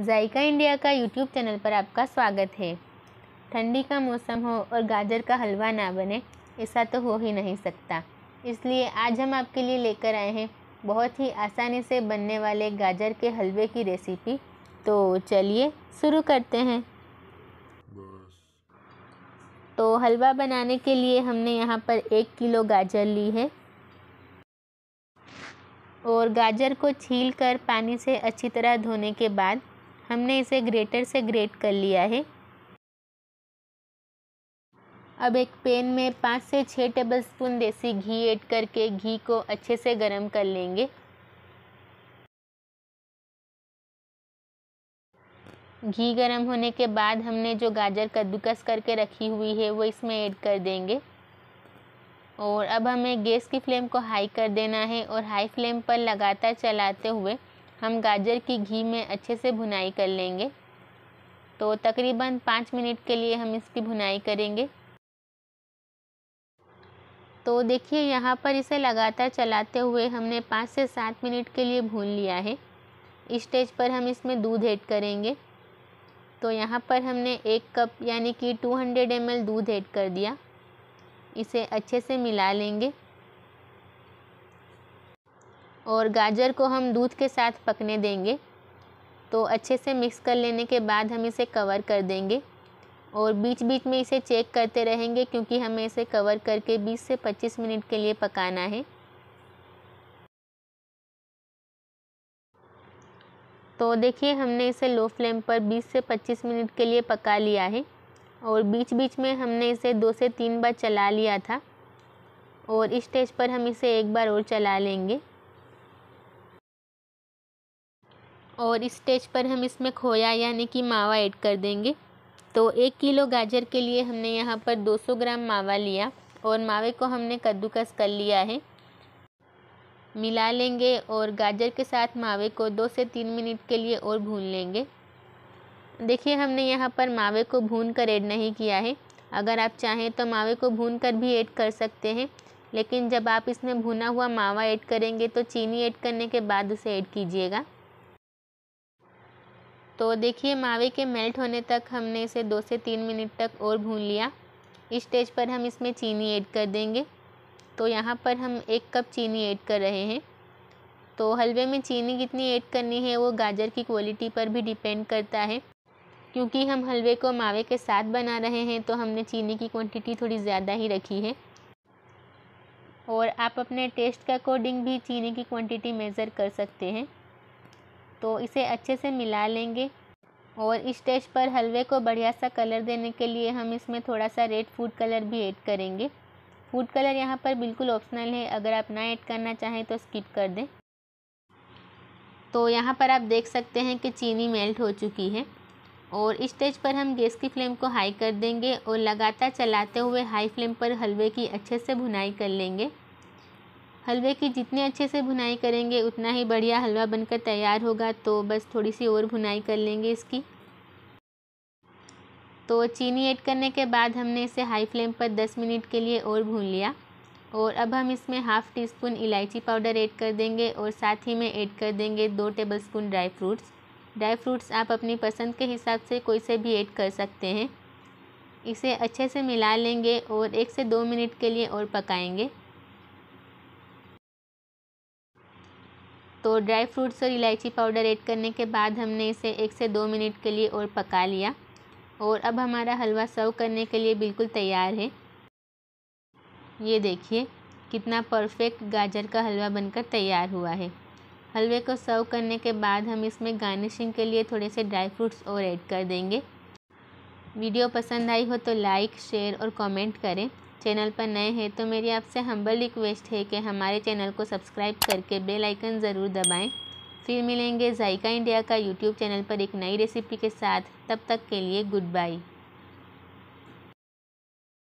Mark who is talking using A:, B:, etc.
A: जायका India का YouTube channel पर आपका स्वागत है ठंडी का मौसम हो और गाजर का हलवा ना बने ऐसा तो हो ही नहीं सकता इसलिए आज हम आपके लिए लेकर आए हैं बहुत ही आसानी से बनने वाले गाजर के हलवे की रेसिपी तो चलिए शुरू करते हैं तो हलवा बनाने के लिए हमने यहाँ पर एक किलो गाजर ली है और गाजर को छील कर पानी से अच्छी तरह धोने के बाद हमने इसे ग्रेटर से ग्रेट कर लिया है अब एक पैन में पाँच से छः टेबलस्पून देसी घी ऐड करके घी को अच्छे से गरम कर लेंगे घी गर्म होने के बाद हमने जो गाजर कद्दूकस करके रखी हुई है वो इसमें ऐड कर देंगे और अब हमें गैस की फ्लेम को हाई कर देना है और हाई फ्लेम पर लगातार चलाते हुए हम गाजर की घी में अच्छे से भुनाई कर लेंगे तो तकरीबन पाँच मिनट के लिए हम इसकी भुनाई करेंगे तो देखिए यहाँ पर इसे लगातार चलाते हुए हमने पाँच से सात मिनट के लिए भून लिया है इस स्टेज पर हम इसमें दूध ऐड करेंगे तो यहाँ पर हमने एक कप यानी कि 200 हंड्रेड दूध ऐड कर दिया इसे अच्छे से मिला लेंगे और गाजर को हम दूध के साथ पकने देंगे तो अच्छे से मिक्स कर लेने के बाद हम इसे कवर कर देंगे और बीच बीच में इसे चेक करते रहेंगे क्योंकि हमें इसे कवर करके 20 से 25 मिनट के लिए पकाना है तो देखिए हमने इसे लो फ्लेम पर 20 से 25 मिनट के लिए पका लिया है और बीच बीच में हमने इसे दो से तीन बार चला लिया था और इस स्टेज पर हम इसे एक बार और चला लेंगे और स्टेज पर हम इसमें खोया यानी कि मावा ऐड कर देंगे तो एक किलो गाजर के लिए हमने यहाँ पर 200 ग्राम मावा लिया और मावे को हमने कद्दूकस कर लिया है मिला लेंगे और गाजर के साथ मावे को दो से तीन मिनट के लिए और भून लेंगे देखिए हमने यहाँ पर मावे को भून कर ऐड नहीं किया है अगर आप चाहें तो मावे को भून कर भी ऐड कर सकते हैं लेकिन जब आप इसमें भुना हुआ मावा ऐड करेंगे तो चीनी ऐड करने के बाद उसे ऐड कीजिएगा तो देखिए मावे के मेल्ट होने तक हमने इसे दो से तीन मिनट तक और भून लिया इस स्टेज पर हम इसमें चीनी ऐड कर देंगे तो यहाँ पर हम एक कप चीनी ऐड कर रहे हैं तो हलवे में चीनी कितनी ऐड करनी है वो गाजर की क्वालिटी पर भी डिपेंड करता है क्योंकि हम हलवे को मावे के साथ बना रहे हैं तो हमने चीनी की क्वांटिटी थोड़ी ज़्यादा ही रखी है और आप अपने टेस्ट के अकॉर्डिंग भी चीनी की क्वांटिटी मेज़र कर सकते हैं तो इसे अच्छे से मिला लेंगे और इस स्टेज पर हलवे को बढ़िया सा कलर देने के लिए हम इसमें थोड़ा सा रेड फूड कलर भी ऐड करेंगे फूड कलर यहाँ पर बिल्कुल ऑप्शनल है अगर आप ना ऐड करना चाहें तो स्किप कर दें तो यहाँ पर आप देख सकते हैं कि चीनी मेल्ट हो चुकी है और इस स्टेज पर हम गैस की फ्लेम को हाई कर देंगे और लगातार चलाते हुए हाई फ्लेम पर हलवे की अच्छे से भुनाई कर लेंगे हलवे की जितने अच्छे से भुनाई करेंगे उतना ही बढ़िया हलवा बनकर तैयार होगा तो बस थोड़ी सी और भुनाई कर लेंगे इसकी तो चीनी ऐड करने के बाद हमने इसे हाई फ्लेम पर 10 मिनट के लिए और भून लिया और अब हम इसमें हाफ़ टी स्पून इलायची पाउडर ऐड कर देंगे और साथ ही में ऐड कर देंगे दो tablespoon dry fruits dry fruits आप अपनी पसंद के हिसाब से कोई से भी ऐड कर सकते हैं इसे अच्छे से मिला लेंगे और एक से दो मिनट के लिए और पकाएंगे तो ड्राई फ्रूट्स और इलायची पाउडर ऐड करने के बाद हमने इसे एक से दो मिनट के लिए और पका लिया और अब हमारा हलवा सर्व करने के लिए बिल्कुल तैयार है ये देखिए कितना परफेक्ट गाजर का हलवा बनकर तैयार हुआ है हलवे को सर्व करने के बाद हम इसमें गार्निशिंग के लिए थोड़े से ड्राई फ्रूट्स और ऐड कर देंगे वीडियो पसंद आई हो तो लाइक शेयर और कमेंट करें चैनल पर नए हैं तो मेरी आपसे हम्बल रिक्वेस्ट है कि हमारे चैनल को सब्सक्राइब करके बेल आइकन ज़रूर दबाएं फिर मिलेंगे जायका इंडिया का यूट्यूब चैनल पर एक नई रेसिपी के साथ तब तक के लिए गुड बाय